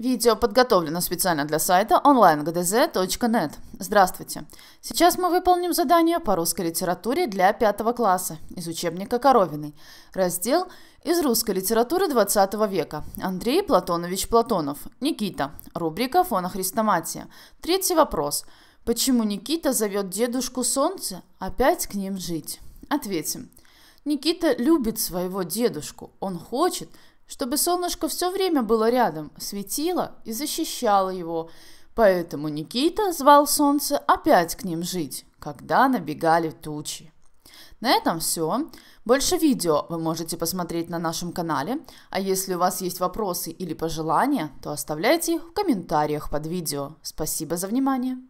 Видео подготовлено специально для сайта onlinegdz.net. Здравствуйте! Сейчас мы выполним задание по русской литературе для пятого класса из учебника Коровиной. Раздел «Из русской литературы 20 века». Андрей Платонович Платонов. Никита. Рубрика «Фона Христоматия». Третий вопрос. Почему Никита зовет дедушку солнце опять к ним жить? Ответим. Никита любит своего дедушку. Он хочет, чтобы солнышко все время было рядом, светило и защищало его. Поэтому Никита звал солнце опять к ним жить, когда набегали тучи. На этом все. Больше видео вы можете посмотреть на нашем канале, а если у вас есть вопросы или пожелания, то оставляйте их в комментариях под видео. Спасибо за внимание!